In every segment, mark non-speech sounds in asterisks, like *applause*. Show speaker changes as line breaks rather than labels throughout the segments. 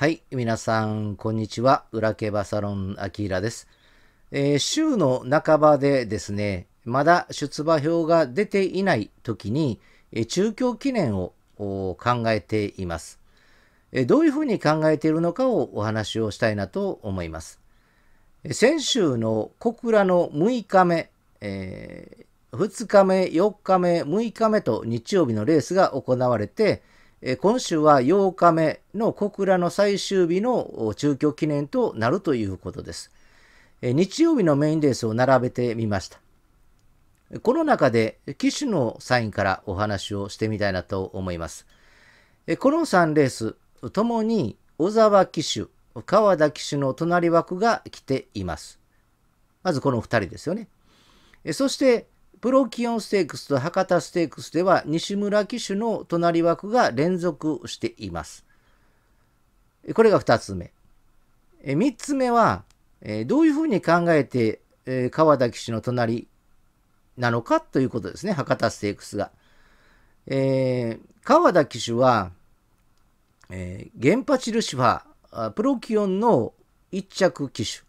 はい、皆さん、こんにちは。裏毛バサロン、アキーラです、えー、週の半ばでですね、まだ出馬票が出ていない時に、え中京記念を考えています、えどういうふうに考えているのかをお話をしたいなと思います。先週の小倉の6日目、えー、2日目、4日目、6日目と日曜日のレースが行われて、え今週は8日目の小倉の最終日の中京記念となるということです。え日曜日のメインレースを並べてみました。この中で騎手のサインからお話をしてみたいなと思います。この3レース、ともに小沢騎手、川田騎手の隣枠が来ています。まずこの2人ですよね。そしてプロキオンステークスと博多ステークスでは西村騎手の隣枠が連続しています。これが2つ目。3つ目は、どういうふうに考えて川田騎手の隣なのかということですね、博多ステークスが。えー、川田騎手は、えー、原発ルシファー、プロキオンの1着騎手。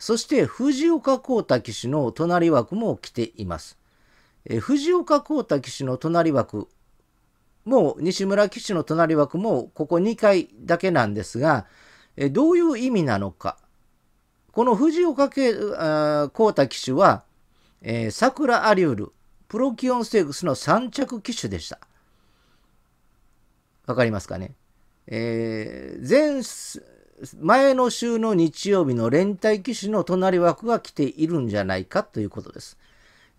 そして藤岡光太騎手の隣枠も来ています。え藤岡光太騎手の隣枠も西村騎手の隣枠もここ2回だけなんですが、えどういう意味なのか。この藤岡光太騎手は、えー、桜アリュール、プロキオンステークスの3着騎手でした。わかりますかね。えー、前前の週の日曜日の連帯機種の隣枠が来ているんじゃないかということです。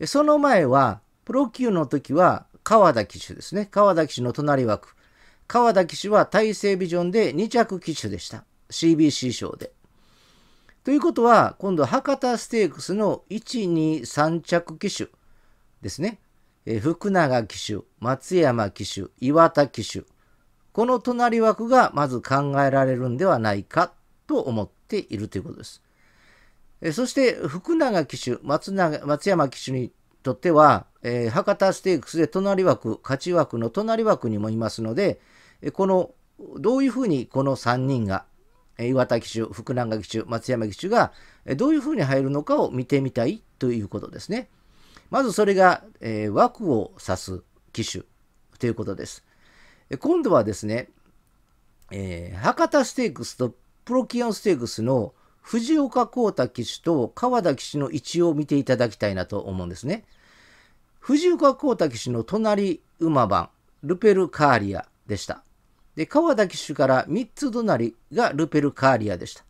その前は、プロ級の時は川田機種ですね。川田機種の隣枠。川田機種は大成ビジョンで2着機種でした。CBC 賞で。ということは、今度博多ステークスの1、2、3着機種ですね。え福永騎手、松山騎手、岩田騎手、この隣枠がまず考えられるんではないかと思っているということです。そして福永騎手、松永松山騎手にとっては、えー、博多ステークスで隣枠、勝ち枠の隣枠にもいますので、このどういうふうにこの3人が、岩田騎手、福永騎手、松山騎手がどういうふうに入るのかを見てみたいということですね。まずそれが、えー、枠を指す騎手ということです。今度はですね、えー、博多ステークスとプロキオンステークスの藤岡幸太騎手と川田騎手の位置を見ていただきたいなと思うんですね。藤岡幸太騎手の隣馬番、ルペルカーリアでした。で、川田騎手から3つ隣がルペルカーリアでした。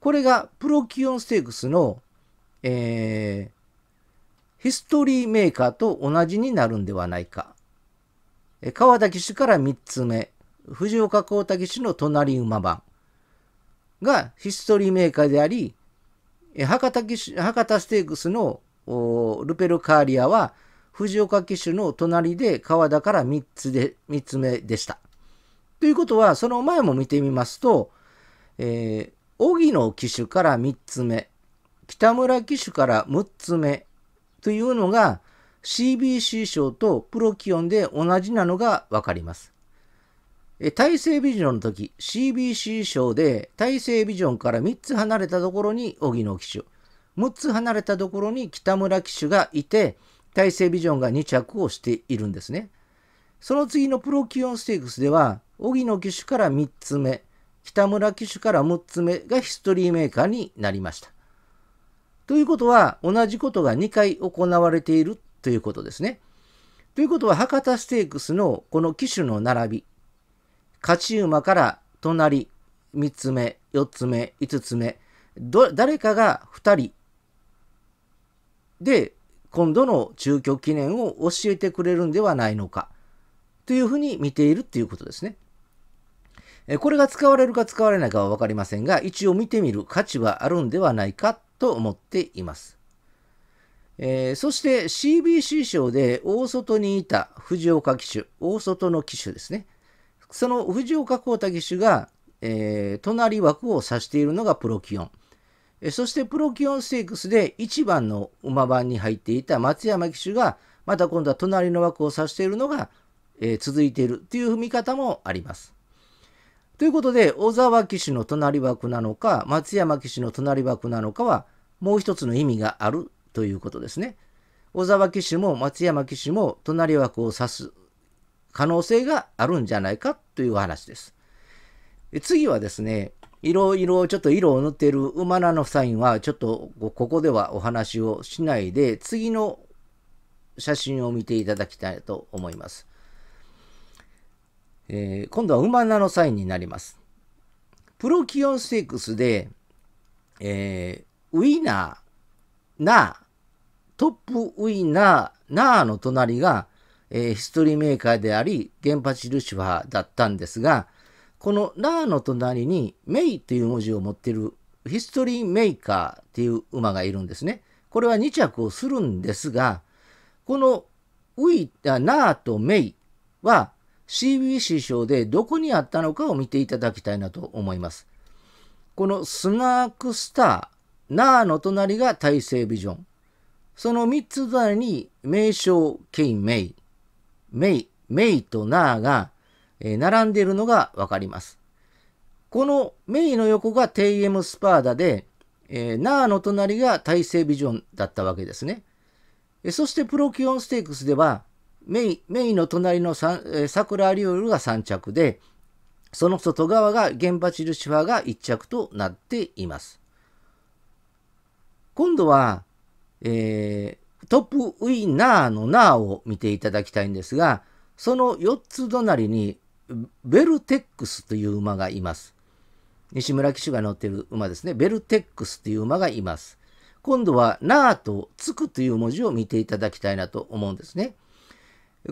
これがプロキオンステークスの、えー、ヒストリーメーカーと同じになるんではないか川田騎手から3つ目、藤岡光太騎手の隣馬番がヒストリーメーカーであり、博多騎手博多ステークスのルペルカーリアは藤岡騎手の隣で川田から3つで3つ目でした。ということは、その前も見てみますと、えー、荻野騎手から3つ目、北村騎手から6つ目というのが、CBC 賞とプロキオンで同じなのがわかります。体制ビジョンの時、CBC 賞で体制ビジョンから3つ離れたところに荻野騎手、6つ離れたところに北村騎手がいて、体制ビジョンが2着をしているんですね。その次のプロキオンステークスでは、荻野騎手から3つ目、北村騎手から6つ目がヒストリーメーカーになりました。ということは、同じことが2回行われているということですね。ということは、博多ステークスのこの機種の並び、勝ち馬から隣、3つ目、4つ目、5つ目、誰かが2人で、今度の中距記念を教えてくれるんではないのか、というふうに見ているということですね。これが使われるか使われないかは分かりませんが、一応見てみる価値はあるんではないかと思っています。えー、そして CBC 賞で大外にいた藤岡騎手、大外の騎手ですね。その藤岡幸太騎手が、えー、隣枠を指しているのがプロキオン。えー、そしてプロキオンステークスで1番の馬番に入っていた松山騎手が、また今度は隣の枠を指しているのが、え続いているという見方もあります。ということで、小沢騎手の隣枠なのか、松山騎手の隣枠なのかは、もう一つの意味があるということですね。小沢騎手も松山騎手も隣枠を指す可能性があるんじゃないかという話です。次はですね、色々ちょっと色を塗っている馬なのサインはちょっとここではお話をしないで、次の写真を見ていただきたいと思います。えー、今度は馬なのサインになります。プロキオンステークスで、えー、ウィナー、ナー、トップウィナー、ナーの隣が、えー、ヒストリーメーカーであり、原発ルシファーだったんですが、このナーの隣にメイという文字を持っているヒストリーメーカーっていう馬がいるんですね。これは2着をするんですが、このウィ、ナーとメイは CBC 賞でどこにあったのかを見ていただきたいなと思います。このスナークスター、ナーの隣が大成ビジョン。その三つ隣に名称メ名、名、名とーが並んでいるのがわかります。この名の横が TM スパーダで、ナーの隣が大成ビジョンだったわけですね。そしてプロキオンステークスでは、メイメイの隣の桜リュールが三着で、その外側が現場印派が一着となっています。今度は、えー、トップウィナーのナーを見ていただきたいんですが、その4つ隣にベルテックスという馬がいます。西村騎手が乗ってる馬ですね。ベルテックスという馬がいます。今度はナーとつくという文字を見ていただきたいなと思うんですね。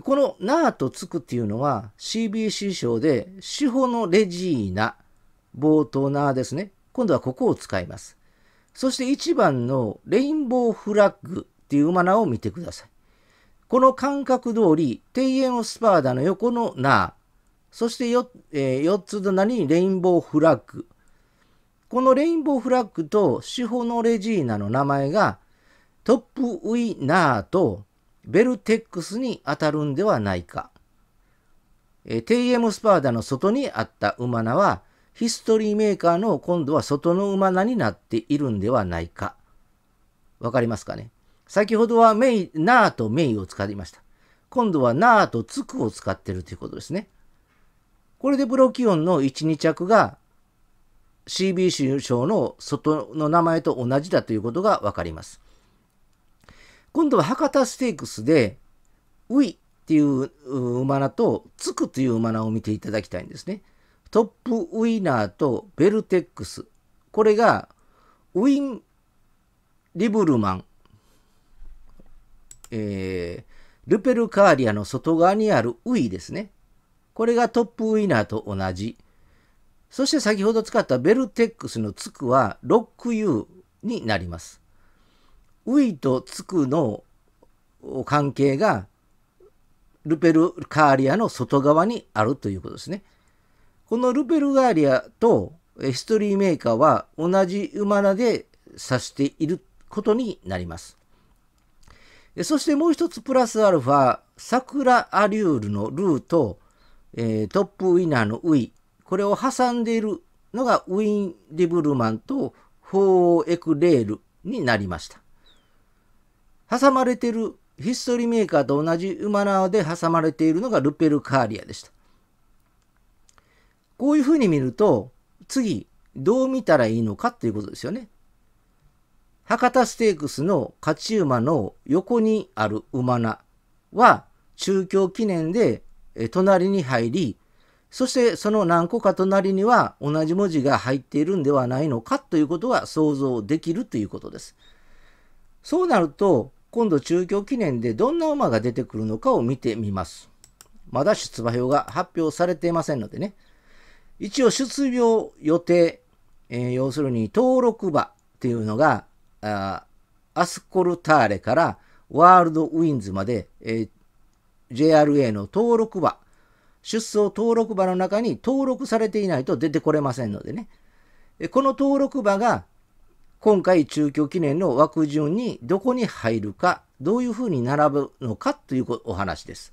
このナーとつくっていうのは CBC 賞で司法のレジーナ、冒頭ナーですね。今度はここを使います。そして1番のレインボーフラッグっていう馬名を見てください。この感覚通り、庭園をスパーダの横のナー、そして 4,、えー、4つ隣にレインボーフラッグ。このレインボーフラッグとシホノレジーナの名前がトップウィナーとベルテックスに当たるんではないか。えー、テイエムスパーダの外にあった馬名はヒストリーメーカーの今度は外の馬名になっているんではないか。わかりますかね先ほどはメイ、ナーとメイを使いました。今度はナーとつくを使ってるということですね。これでブロキオンの1、2着が CB 賞の外の名前と同じだということがわかります。今度は博多ステークスで、ウイっていう馬名と、つくという馬名を見ていただきたいんですね。トップウィナーとベルテックス。これが、ウィン・リブルマン、えー、ルペルカーリアの外側にあるウィですね。これがトップウィナーと同じ。そして先ほど使ったベルテックスのつくはロック U になります。ウィとつくの関係がルペルカーリアの外側にあるということですね。このルペルガーリアとヒストリーメーカーは同じ馬名で指していることになります。そしてもう一つプラスアルファ、サクラアリュールのルーと、えー、トップウィナーのウィ、これを挟んでいるのがウィン・ディブルマンとフォーエクレールになりました。挟まれているヒストリーメーカーと同じ馬名で挟まれているのがルペルカーリアでした。こういうふうに見ると、次、どう見たらいいのかっていうことですよね。博多ステークスの勝ち馬の横にある馬名は、中京記念で隣に入り、そしてその何個か隣には同じ文字が入っているんではないのかということが想像できるということです。そうなると、今度中京記念でどんな馬が出てくるのかを見てみます。まだ出馬表が発表されていませんのでね。一応出場予定、えー、要するに登録馬っていうのが、あアスコルターレからワールドウィンズまで、えー、JRA の登録馬、出走登録馬の中に登録されていないと出てこれませんのでね。この登録馬が今回中京記念の枠順にどこに入るか、どういうふうに並ぶのかというお話です。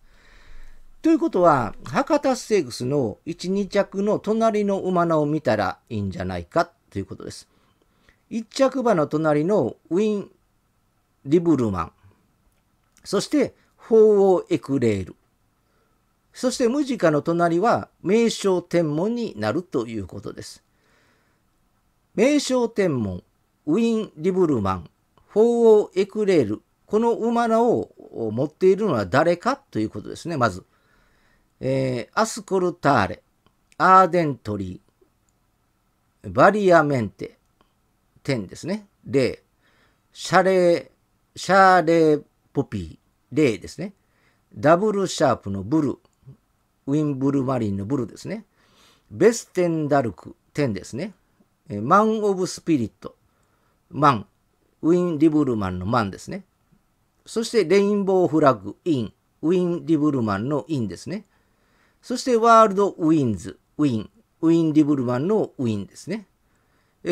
ということは、博多ステークスの1、2着の隣の馬名を見たらいいんじゃないかということです。1着馬の隣のウィン・リブルマン。そして、鳳凰エクレール。そしてムジカの隣は名称天文になるということです。名称天文、ウィン・リブルマン、鳳凰エクレール、この馬名を持っているのは誰かということですね、まず。えー、アスコルターレ、アーデントリー、バリアメンテ、点ですね。例、シャレー、シャーレーポピー、例ですね。ダブルシャープのブル、ウィンブルマリンのブルですね。ベステンダルク、点ですね。マン・オブ・スピリット、マン、ウィン・リブルマンのマンですね。そして、レインボーフラッグ、イン、ウィン・リブルマンのインですね。そしてワールドウィンズ、ウィン、ウィン・ディブルマンのウィンですね。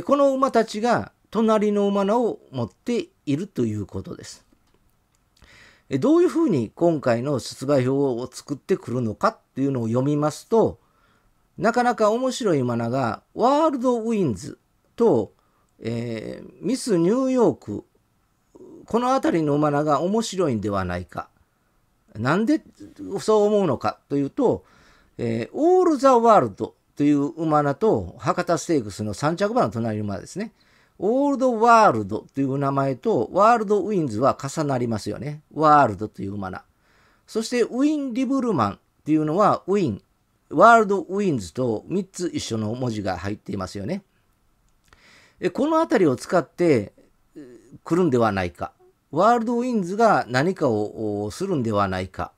この馬たちが隣の馬を持っているということです。どういうふうに今回の出馬表を作ってくるのかっていうのを読みますと、なかなか面白い馬名がワールドウィンズと、えー、ミス・ニューヨーク、この辺りの馬名が面白いんではないか。なんでそう思うのかというと、えー、オール・ザ・ワールドという馬名と、博多ステークスの3着馬の隣の馬ですね。オールドワールドという名前とワールドウィンズは重なりますよね。ワールドという馬な。そしてウィン・リブルマンとていうのはウィン、ワールドウィンズと3つ一緒の文字が入っていますよね。この辺りを使って来るんではないか。ワールドウィンズが何かをするんではないか。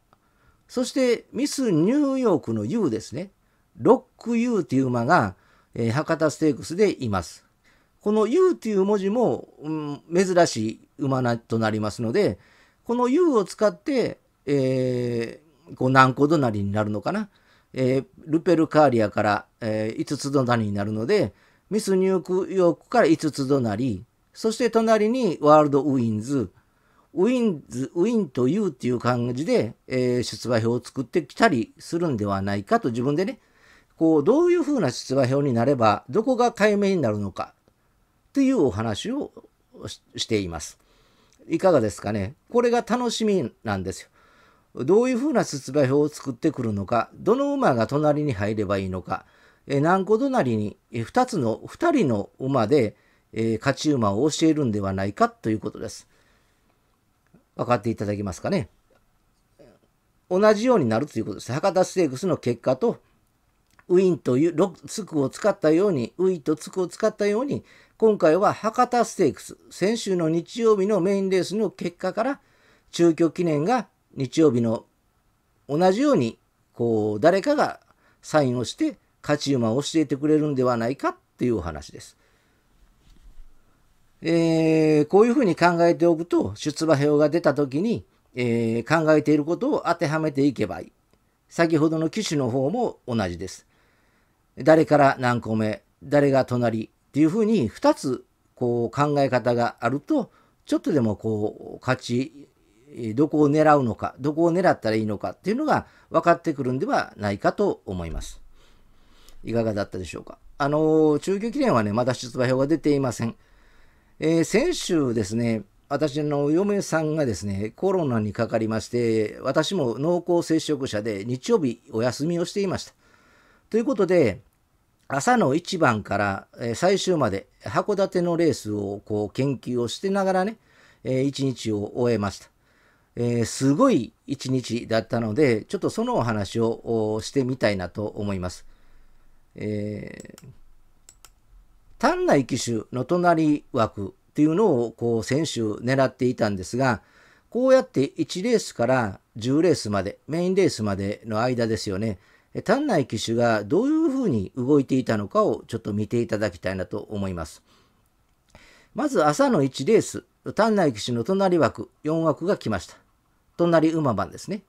そしてミス・ニューヨークの U ですね。ロックユーという馬が、えー、博多ステークスでいます。この U という文字も、うん、珍しい馬なとなりますので、この U を使って、えー、こう何個隣になるのかな。えー、ルペルカーリアから、えー、5つ隣になるので、ミス・ニューヨークから5つ隣、そして隣にワールドウィンズ、ウィンズ、ウィンと U っていう感じで、えー、出馬票を作ってきたりするんではないかと自分でね、こう、どういうふうな出馬票になれば、どこが解明になるのか、っていうお話をしています。いかがですかねこれが楽しみなんですよ。どういうふうな出馬票を作ってくるのか、どの馬が隣に入ればいいのか、え何個隣に2つの、2人の馬で、え勝ち馬を教えるんではないかということです。分かっていただけますかね。同じようになるということです。博多ステークスの結果と、ウィンという、つくを使ったように、ウィとつくを使ったように、今回は博多ステークス、先週の日曜日のメインレースの結果から、中京記念が日曜日の同じように、こう、誰かがサインをして、勝ち馬を教えてくれるんではないかっていうお話です。えー、こういうふうに考えておくと、出馬表が出た時に、えー、考えていることを当てはめていけばいい。先ほどの機種の方も同じです。誰から何個目、誰が隣っていうふうに2つこう考え方があると、ちょっとでもこう勝ち、どこを狙うのか、どこを狙ったらいいのかっていうのが分かってくるんではないかと思います。いかがだったでしょうか。あの、中級記念はね、まだ出馬表が出ていません。えー、先週ですね、私の嫁さんがですね、コロナにかかりまして、私も濃厚接触者で日曜日お休みをしていました。ということで、朝の一番から最終まで函館のレースをこう研究をしてながらね、一日を終えました。えー、すごい一日だったので、ちょっとそのお話をしてみたいなと思います。えー単なる機種の隣枠っていうのをこう先週狙っていたんですが、こうやって1レースから10レースまで、メインレースまでの間ですよね、単内機種がどういうふうに動いていたのかをちょっと見ていただきたいなと思います。まず朝の1レース、単内機種の隣枠、4枠が来ました。隣馬番ですね。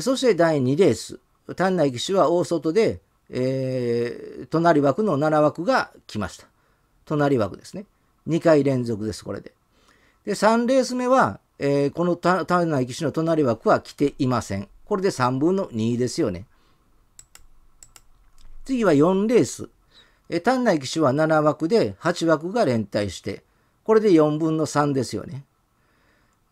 そして第2レース、単内機種は大外で、えー、隣枠の7枠が来ました。隣枠ですね。2回連続です、これで。で、3レース目は、えー、この田内騎士の隣枠は来ていません。これで3分の2ですよね。次は4レース。えー、単内騎手は7枠で8枠が連帯して、これで4分の3ですよね。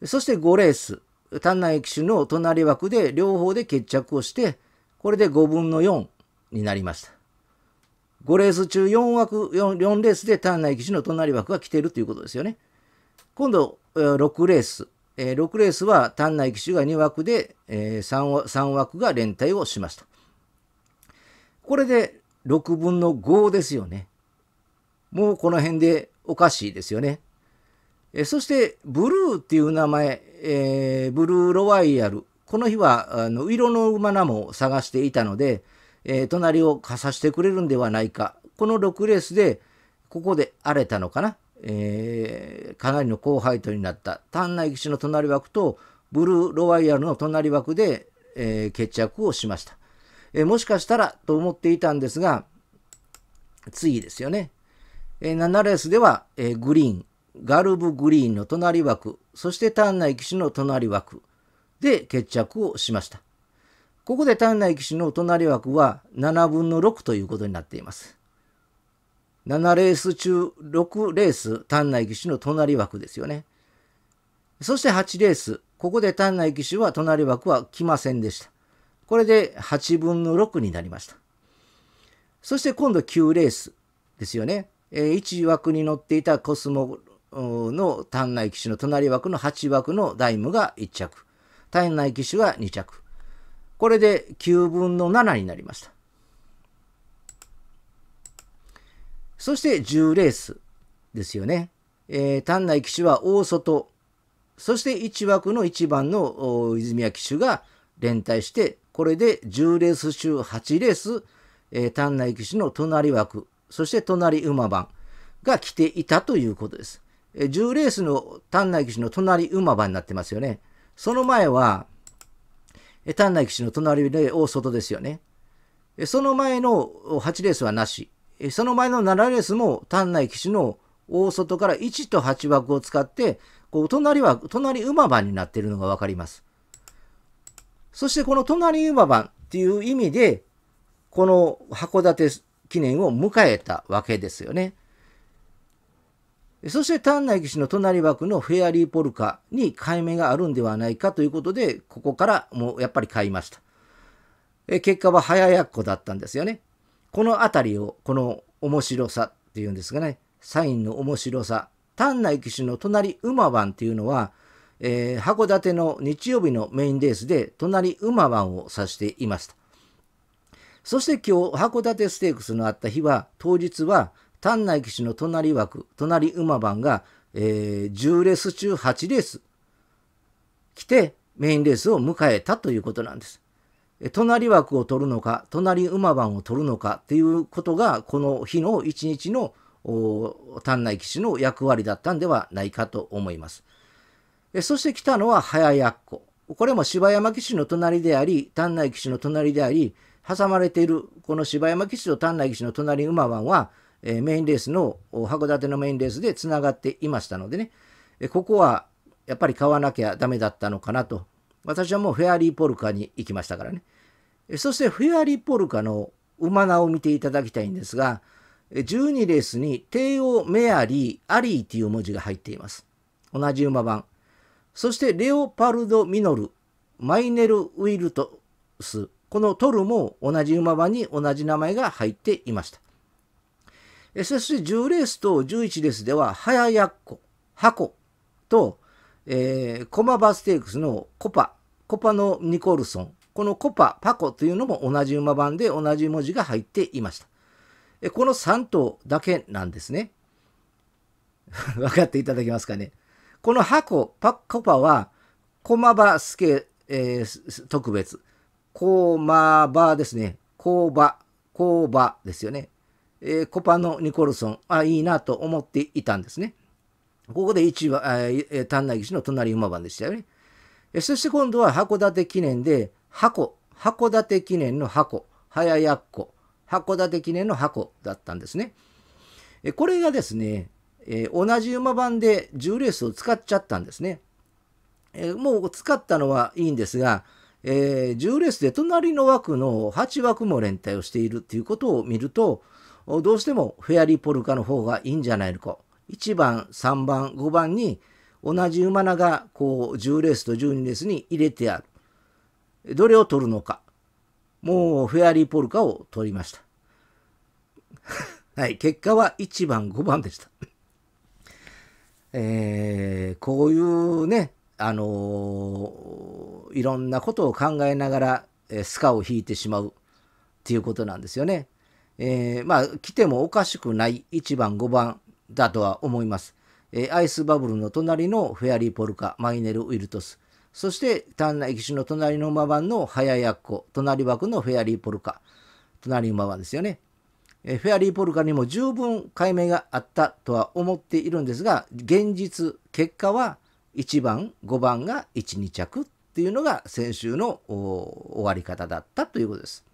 そして5レース。単内騎士の隣枠で両方で決着をして、これで5分の4になりました。5レース中4枠 4, 4レースで単内騎手の隣枠が来てるということですよね。今度、6レース。え6レースは単内騎手が2枠で、え 3, 枠が連帯をしました。これで6分の5ですよね。もうこの辺でおかしいですよね。えそして、ブルーっていう名前、えブルーロワイヤル。この日は、あの、色の馬名も探していたので、えー、隣をかさしてくれるんではないか。この6レースで、ここで荒れたのかな。えー、かなりの高配当になった。丹内騎士の隣枠と、ブルーロワイヤルの隣枠で、えー、決着をしました、えー、もしかしたらと思っていたんですが、次ですよね。えー、7レースでは、えグリーン、ガルブグリーンの隣枠、そして丹内騎士の隣枠で決着をしました。ここで単な騎士の隣枠は7分の6ということになっています。7レース中6レース単内騎士の隣枠ですよね。そして8レース、ここで単内騎士は隣枠は来ませんでした。これで8分の6になりました。そして今度9レースですよね。え1枠に乗っていたコスモの単内騎士の隣枠の8枠のダイムが1着。単内騎士は2着。これで9分の7になりました。そして10レースですよね。えー、丹内騎手は大外、そして1枠の1番の泉谷騎手が連帯して、これで10レース中8レース、えー、丹内騎手の隣枠、そして隣馬番が来ていたということです。えー、10レースの丹内騎手の隣馬番になってますよね。その前は、丹内騎手の隣で大外ですよね。その前の8レースはなし。その前の7レースも丹内騎手の大外から1と8枠を使って、こう隣は、隣馬番になっているのがわかります。そしてこの隣馬番っていう意味で、この函館記念を迎えたわけですよね。そして丹内騎士の隣枠のフェアリーポルカに買い目があるんではないかということで、ここからもうやっぱり買いました。え結果は早やっこだったんですよね。この辺りを、この面白さっていうんですかね、サインの面白さ、丹内騎士の隣馬番っていうのは、えー、函館の日曜日のメインレースで隣馬番を指していました。そして今日、函館ステークスのあった日は、当日は丹内騎士の隣枠、隣馬番が、えー、10レース中8レース来てメインレースを迎えたということなんです。隣枠を取るのか、隣馬番を取るのかっていうことが、この日の一日の丹内騎士の役割だったんではないかと思います。そして来たのは早やっこ。これも柴山騎士の隣であり、丹内騎士の隣であり、挟まれているこの柴山騎士と丹内騎士の隣馬番は、えメインレースの函館のメインレースでつながっていましたのでね、えここはやっぱり買わなきゃダメだったのかなと私はもうフェアリーポルカに行きましたからねそしてフェアリーポルカの馬名を見ていただきたいんですが12レースに帝王メアリーアリーという文字が入っています同じ馬番そしてレオパルド・ミノルマイネル・ウィルトスこのトルも同じ馬番に同じ名前が入っていました SS10 レースと11レースでは、早やっこ、箱と、えー、コマバステークスのコパ、コパのニコルソン、このコパ、パコというのも同じ馬番で同じ文字が入っていました。この3頭だけなんですね。*laughs* 分かっていただけますかね。この箱、パコパは、コマバスケ、えー、特別。コマバですね。コーバ、コーバですよね。えー、コパのニコルソン、あ、いいなと思っていたんですね。ここで1番、えー、丹内岸の隣馬番でしたよね。そして今度は函館記念で、箱、函館記念の箱、早やっこ、函館記念の箱だったんですね。これがですね、えー、同じ馬番で10レースを使っちゃったんですね。えー、もう使ったのはいいんですが、えー、10レースで隣の枠の8枠も連帯をしているっていうことを見ると、どうしてもフェアリーポルカの方がいいんじゃないのか。1番、3番、5番に同じ馬がこう10レースと12レースに入れてある。どれを取るのか。もうフェアリーポルカを取りました。*laughs* はい、結果は1番、5番でした。*laughs* えー、こういうね、あのー、いろんなことを考えながら、えスカを引いてしまうっていうことなんですよね。えー、まあ、来てもおかしくない1番、5番だとは思います。えー、アイスバブルの隣のフェアリーポルカ、マイネル・ウィルトス。そして、丹内騎手の隣の馬番の早やっこ、隣枠のフェアリーポルカ、隣馬番ですよね。えー、フェアリーポルカにも十分解明があったとは思っているんですが、現実、結果は1番、5番が1、2着っていうのが先週の終わり方だったということです。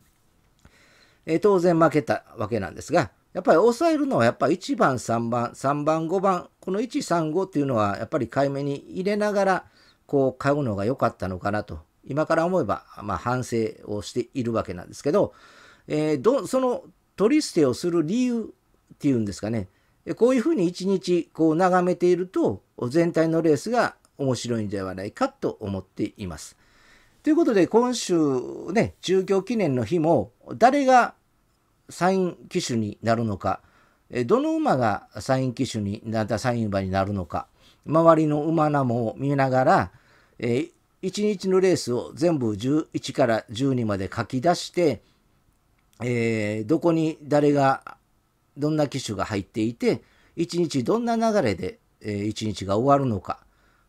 え当然負けたわけなんですが、やっぱり抑えるのはやっぱ1番、3番、3番、5番、この1、3、5っていうのはやっぱり買い目に入れながら、こう買うのが良かったのかなと、今から思えば、ま反省をしているわけなんですけど、えー、どその取り捨てをする理由っていうんですかね、こういうふうに一日こう眺めていると、全体のレースが面白いんではないかと思っています。ということで、今週ね、中京記念の日も、誰がサイン機手になるのか、どの馬がサイン機手になったサイン馬になるのか、周りの馬なも見ながら、え1日のレースを全部11から12まで書き出して、えどこに誰が、どんな機種が入っていて、1日どんな流れで、え1日が終わるのか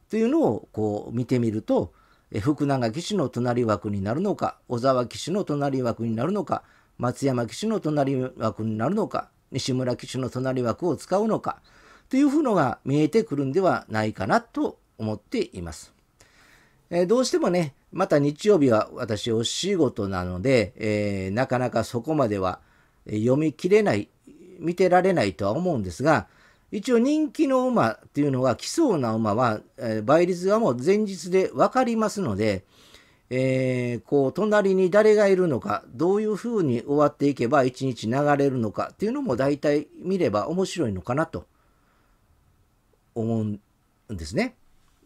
というのをこう見てみると、え福永騎手の隣枠になるのか、小沢騎手の隣枠になるのか、松山騎手の隣枠になるのか、西村騎手の隣枠を使うのか、というふうのが見えてくるんではないかなと思っています。えー、どうしてもね、また日曜日は私お仕事なので、えー、なかなかそこまでは読み切れない、見てられないとは思うんですが、一応人気の馬っていうのは、来そうな馬は、えー、倍率がもう前日で分かりますので、えー、こう隣に誰がいるのかどういうふうに終わっていけば一日流れるのかっていうのも大体見れば面白いのかなと思うんですね。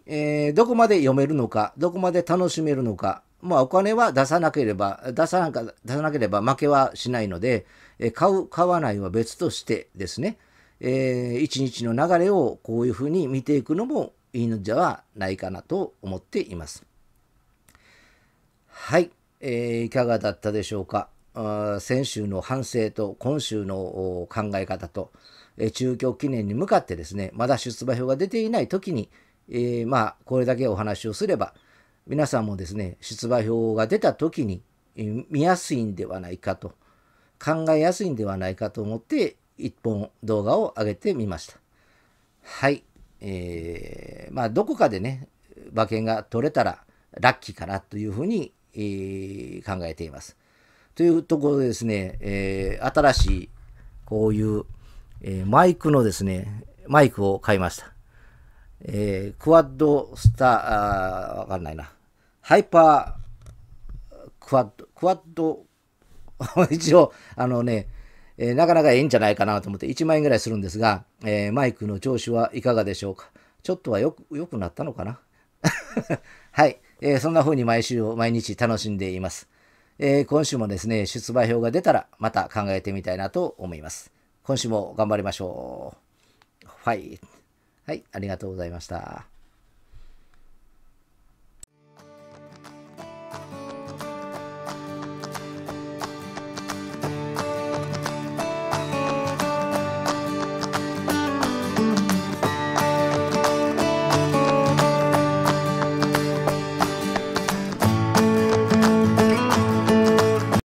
えー、どこまで読めるのかどこまで楽しめるのか、まあ、お金は出さなければ出さな出さなければ負けはしないので、え買う買わないは別としてですね、えー、一日の流れをこういうふうに見ていくのもいいのではないかなと思っています。はい、えー、いかがだったでしょうか。あ先週の反省と今週の考え方と、えー、中京記念に向かってですね、まだ出馬票が出ていない時に、えー、まあ、これだけお話をすれば、皆さんもですね、出馬票が出た時に、えー、見やすいんではないかと、考えやすいんではないかと思って、一本動画を上げてみました。はい。えー、まあ、どこかでね、馬券が取れたらラッキーかなというふうに考えています。というところでですね、えー、新しいこういう、えー、マイクのですね、マイクを買いました。えー、クワッドスター、あわかんないな。ハイパークワッド、クワッド、*laughs* 一応、あのね、えなかなかいいんじゃないかなと思って1万円ぐらいするんですが、えマイクの調子はいかがでしょうか。ちょっとはよく、良くなったのかな *laughs* はい。えー、そんな風に毎週毎日楽しんでいます。えー、今週もですね、出馬票が出たらまた考えてみたいなと思います。今週も頑張りましょう。はい。はい、ありがとうございました。